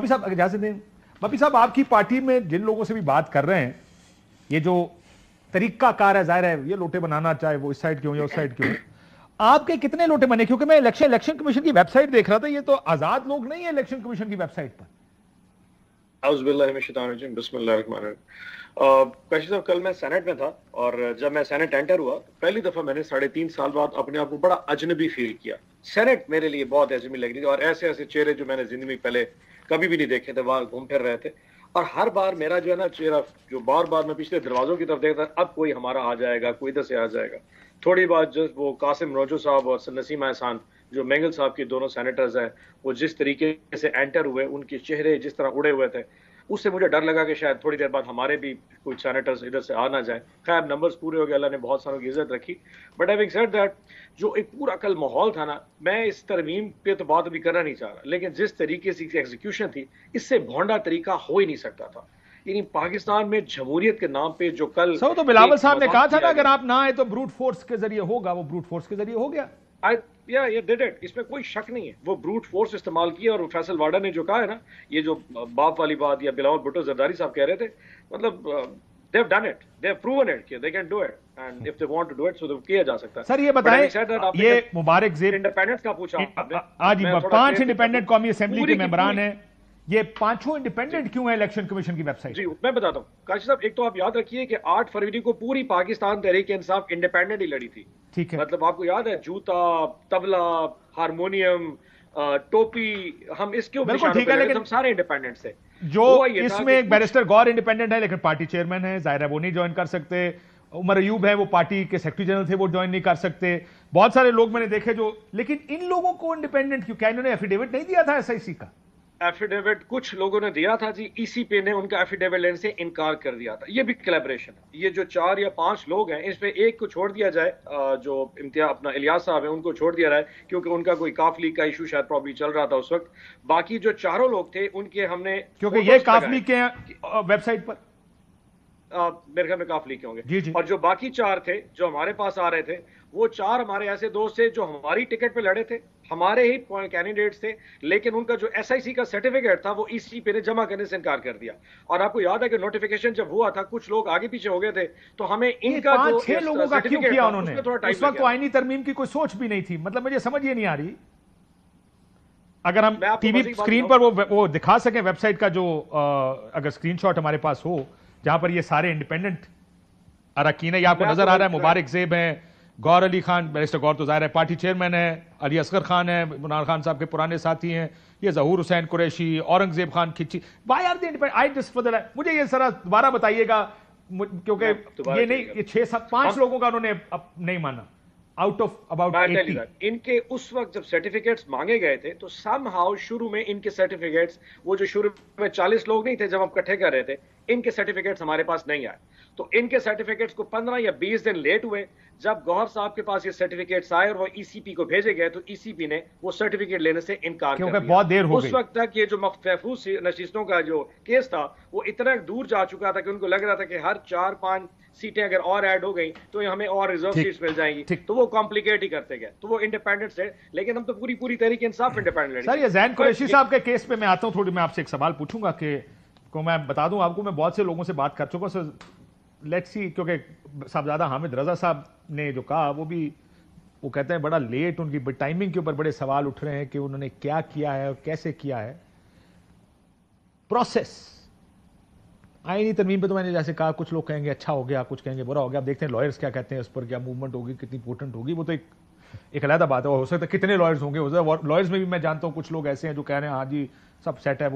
बापी साहब इजाजत दें बापी साहब आपकी पार्टी में जिन लोगों से भी बात कर रहे हैं ये जो तरीका कार है जाहिर है ये लोटे बनाना चाहे वो इस साइड क्यों या उस साइड क्यों आपके कितने लोटे बने क्योंकि मैं इलेक्शन इलेक्शन कमीशन की वेबसाइट देख रहा था ये तो आजाद लोग नहीं है इलेक्शन कमीशन की वेबसाइट पर काशी साहब कल मैं सेनेट में था और जब मैं सेनेट एंटर हुआ पहली दफा मैंने साढ़े तीन साल बाद अपने आप को बड़ा अजनबी फील किया सेनेट मेरे लिए बहुत अजनबी लग रही थी और ऐसे ऐसे चेहरे जो मैंने जिंदगी पहले कभी भी नहीं देखे थे वहां घूम फिर रहे थे और हर बार मेरा जो है ना चेहरा जो बार बार मैं पिछले दरवाजों की तरफ देखता अब कोई हमारा आ जाएगा कोई इधर से आ जाएगा थोड़ी बात जो वो कासिम रोजो साहब और नसीम एहसान जो मेंगल साहब के दोनों सैनिटर्स हैं वो जिस तरीके से एंटर हुए उनके चेहरे जिस तरह उड़े हुए थे उससे मुझे डर लगा कि शायद थोड़ी देर बाद हमारे भी कुछ सैनिटर्स इधर से आ ना जाए खैर नंबर्स पूरे हो गए अल्लाह ने बहुत सारों की इज्जत रखी बट आई सेड दैट जो एक पूरा कल माहौल था ना मैं इस तरमीम पे तो बात अभी करना नहीं चाह रहा लेकिन जिस तरीके से एग्जीक्यूशन थी इससे भोंडा तरीका हो ही नहीं सकता था यानी पाकिस्तान में जमहूरियत के नाम पे जो कल सर तो बिलावल साहब ने कहा था ना अगर आप ना आए तो ब्रूट फोर्स के जरिए होगा वो ब्रूट फोर्स के जरिए हो गया या ये डिड इट इसमें कोई शक नहीं है वो ब्रूट फोर्स इस्तेमाल किया और फैसल वाडा ने जो कहा है ना ये जो बाप वाली बात या बिलावल भुट्टो जरदारी साहब कह रहे थे मतलब they've done it they've proven it they can do it and if they want to do it so they तो किया जा सकता है सर ये बताएं ये मुबारक जेब इंडिपेंडेंस का पूछा आपने आज पांच इंडिपेंडेंट तो कौमी असेंबली के मेंबरान हैं ये पांचों इंडिपेंडेंट क्यों है इलेक्शन कमीशन की वेबसाइट जी मैं बताता हूँ काशी साहब एक तो आप याद रखिए कि 8 फरवरी को पूरी पाकिस्तान तहरीक इंसाफ इंडिपेंडेंट ही लड़ी थी ठीक है मतलब आपको याद है जूता तबला हारमोनियम टोपी हम इस क्यों बिल्कुल ठीक है लेकिन हम सारे इंडिपेंडेंट थे जो इसमें एक बैरिस्टर गौर इंडिपेंडेंट है लेकिन पार्टी चेयरमैन है जाहिर है वो नहीं ज्वाइन कर सकते उमर अयूब है वो पार्टी के सेक्रेटरी जनरल थे वो ज्वाइन नहीं कर सकते बहुत सारे लोग मैंने देखे जो लेकिन इन लोगों को इंडिपेंडेंट क्यों क्या इन्होंने एफिडेविट नहीं दिया था एसआईसी का एफिडेविट कुछ लोगों ने दिया था जी इसी पे ने उनका एफिडेविट लेने से इनकार कर दिया था ये भी कलेबरेशन है ये जो चार या पांच लोग हैं इस पे एक को छोड़ दिया जाए जो इम्तिया अपना इलियास साहब है उनको छोड़ दिया जाए क्योंकि उनका कोई काफली का इशू शायद प्रॉब्लम चल रहा था उस वक्त बाकी जो चारों लोग थे उनके हमने क्योंकि ये काफली के वेबसाइट पर मेरे ख्याल में काफी के होंगे और जो बाकी चार थे जो हमारे पास आ रहे थे वो चार हमारे ऐसे दोस्त थे जो हमारी टिकट पे लड़े थे हमारे ही कैंडिडेट थे लेकिन उनका जो एसआईसी का सर्टिफिकेट था वो ईसी पे ने जमा करने से इनकार कर दिया और आपको याद है कि नोटिफिकेशन जब हुआ था कुछ लोग आगे पीछे हो गए थे तो हमें इनका जो छह लोगों का क्यों किया उन्होंने इस वक्त तो आईनी तरमीम की कोई सोच भी नहीं थी मतलब मुझे समझ ये नहीं आ रही अगर हम टीवी स्क्रीन पर वो वो दिखा सकें वेबसाइट का जो अगर स्क्रीनशॉट हमारे पास हो जहां पर ये सारे इंडिपेंडेंट अरकीन है आपको नजर आ रहा है मुबारक जेब है गौर अली खान बैरिस्टर गौर तो जाहिर है पार्टी चेयरमैन है अली असगर खान है मुनार खान साहब के पुराने साथी हैं ये Zahoor Hussain Qureshi Aurangzeb Khan Khichi why are the I just for the मुझे ये सरा दोबारा बताइएगा क्योंकि ये नहीं ये छह सात पांच हाँ। लोगों का उन्होंने नहीं माना आउट ऑफ अबाउट इनके उस वक्त जब सर्टिफिकेट्स मांगे गए थे तो सम हाउ शुरू में इनके सर्टिफिकेट्स वो जो शुरू में 40 लोग नहीं थे जब हम इकट्ठे कर रहे थे इनके सर्टिफिकेट्स हमारे पास नहीं आए तो इनके सर्टिफिकेट्स को 15 या 20 दिन लेट हुए जब गौहर साहब के पास ये सर्टिफिकेट्स आए और वो ईसीपी e को भेजे गए तो ईसीपी e ने वो सर्टिफिकेट लेने से इनकार क्योंकि कर बहुत देर हो उस वक्त तक ये जो महफूज नशीतों का जो केस था वो इतना दूर जा चुका था कि उनको लग रहा था कि हर चार पांच सीटें अगर और ऐड हो गई तो हमें और रिजर्व सीट मिल जाएंगी तो वो कॉम्प्लिकेट ही करते गए तो वो इंडिपेंडेंट है लेकिन हम तो पूरी पूरी तरीके इंसाफ इंडिपेंडेंट सर ये जैन कुरैशी साहब के केस पे मैं आता हूँ थोड़ी मैं आपसे एक सवाल पूछूंगा कि को मैं बता दूं आपको मैं बहुत से लोगों से बात कर चुका हूँ लेट सी क्योंकि साहबजादा हामिद रजा साहब ने जो कहा वो भी वो कहते हैं बड़ा लेट उनकी टाइमिंग के ऊपर बड़े सवाल उठ रहे हैं कि उन्होंने क्या किया है और कैसे किया है प्रोसेस आईनी तरमीम पे तो मैंने जैसे कहा कुछ लोग कहेंगे अच्छा हो गया कुछ कहेंगे बुरा हो गया आप देखते हैं लॉयर्स क्या कहते हैं उस पर क्या मूवमेंट होगी कितनी इंपोर्टेंट होगी वो तो एक एक अलहदा बात है हो सकता है कितने लॉयर्स होंगे हो सकता लॉयर्स में भी मैं जानता हूँ कुछ लोग ऐसे हैं जो कह रहे हैं हाँ जी सब सेट है